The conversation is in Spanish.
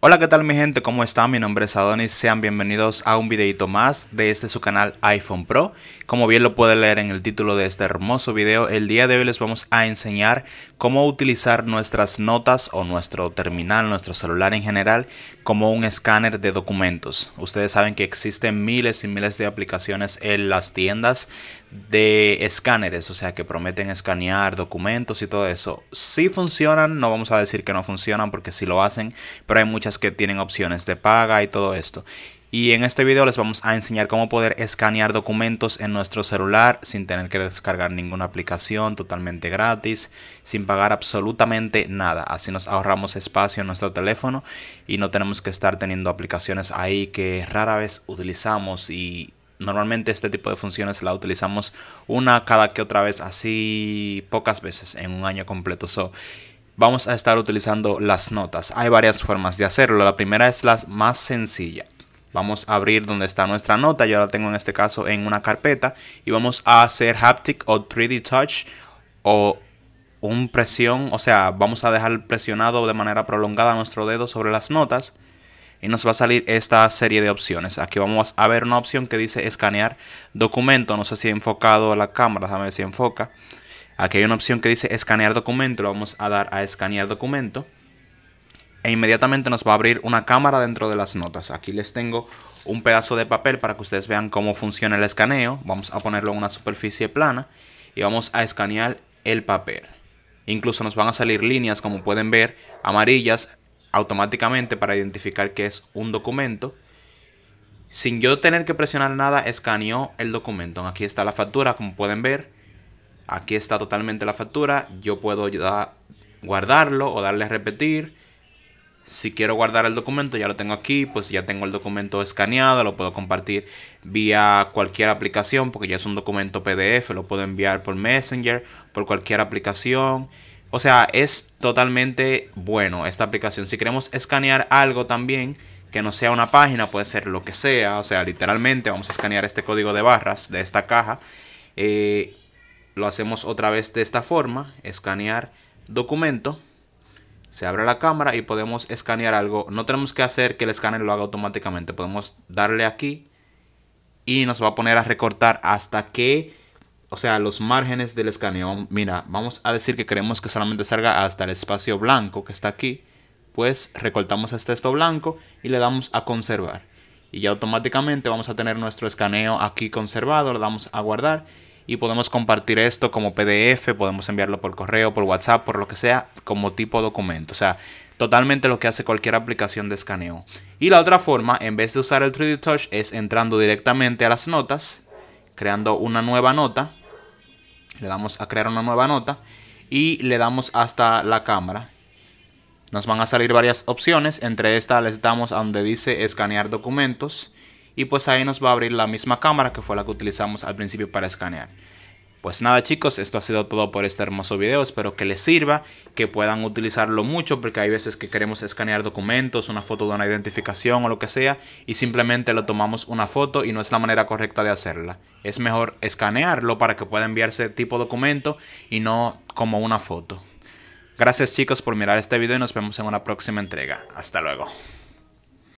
Hola, ¿qué tal mi gente? ¿Cómo están? Mi nombre es Adonis. Sean bienvenidos a un videito más de este su canal iPhone Pro. Como bien lo puede leer en el título de este hermoso video, el día de hoy les vamos a enseñar cómo utilizar nuestras notas o nuestro terminal, nuestro celular en general, como un escáner de documentos. Ustedes saben que existen miles y miles de aplicaciones en las tiendas de escáneres, o sea que prometen escanear documentos y todo eso. Si funcionan, no vamos a decir que no funcionan porque si lo hacen, pero hay muchas que tienen opciones de paga y todo esto. Y en este video les vamos a enseñar cómo poder escanear documentos en nuestro celular sin tener que descargar ninguna aplicación totalmente gratis, sin pagar absolutamente nada. Así nos ahorramos espacio en nuestro teléfono y no tenemos que estar teniendo aplicaciones ahí que rara vez utilizamos y normalmente este tipo de funciones la utilizamos una cada que otra vez así pocas veces en un año completo vamos a estar utilizando las notas. Hay varias formas de hacerlo. La primera es la más sencilla. Vamos a abrir donde está nuestra nota. Yo la tengo en este caso en una carpeta. Y vamos a hacer haptic o 3D touch o un presión. O sea, vamos a dejar presionado de manera prolongada nuestro dedo sobre las notas. Y nos va a salir esta serie de opciones. Aquí vamos a ver una opción que dice escanear documento. No sé si ha enfocado la cámara. A ver si enfoca. Aquí hay una opción que dice escanear documento, lo vamos a dar a escanear documento. E inmediatamente nos va a abrir una cámara dentro de las notas. Aquí les tengo un pedazo de papel para que ustedes vean cómo funciona el escaneo. Vamos a ponerlo en una superficie plana y vamos a escanear el papel. Incluso nos van a salir líneas, como pueden ver, amarillas automáticamente para identificar que es un documento. Sin yo tener que presionar nada, escaneó el documento. Aquí está la factura, como pueden ver aquí está totalmente la factura, yo puedo guardarlo o darle a repetir. Si quiero guardar el documento, ya lo tengo aquí, pues ya tengo el documento escaneado, lo puedo compartir vía cualquier aplicación, porque ya es un documento PDF, lo puedo enviar por Messenger, por cualquier aplicación. O sea, es totalmente bueno esta aplicación. Si queremos escanear algo también, que no sea una página, puede ser lo que sea, o sea, literalmente vamos a escanear este código de barras de esta caja. Eh, lo hacemos otra vez de esta forma, escanear documento. Se abre la cámara y podemos escanear algo. No tenemos que hacer que el escáner lo haga automáticamente. Podemos darle aquí y nos va a poner a recortar hasta que, o sea, los márgenes del escaneo. Mira, vamos a decir que queremos que solamente salga hasta el espacio blanco que está aquí. Pues recortamos este esto blanco y le damos a conservar. Y ya automáticamente vamos a tener nuestro escaneo aquí conservado. Le damos a guardar y podemos compartir esto como PDF, podemos enviarlo por correo, por WhatsApp, por lo que sea, como tipo documento. O sea, totalmente lo que hace cualquier aplicación de escaneo. Y la otra forma, en vez de usar el 3D Touch, es entrando directamente a las notas, creando una nueva nota. Le damos a crear una nueva nota y le damos hasta la cámara. Nos van a salir varias opciones, entre estas les damos a donde dice escanear documentos y pues ahí nos va a abrir la misma cámara que fue la que utilizamos al principio para escanear. Pues nada chicos, esto ha sido todo por este hermoso video, espero que les sirva, que puedan utilizarlo mucho porque hay veces que queremos escanear documentos, una foto de una identificación o lo que sea y simplemente lo tomamos una foto y no es la manera correcta de hacerla. Es mejor escanearlo para que pueda enviarse tipo documento y no como una foto. Gracias chicos por mirar este video y nos vemos en una próxima entrega. Hasta luego.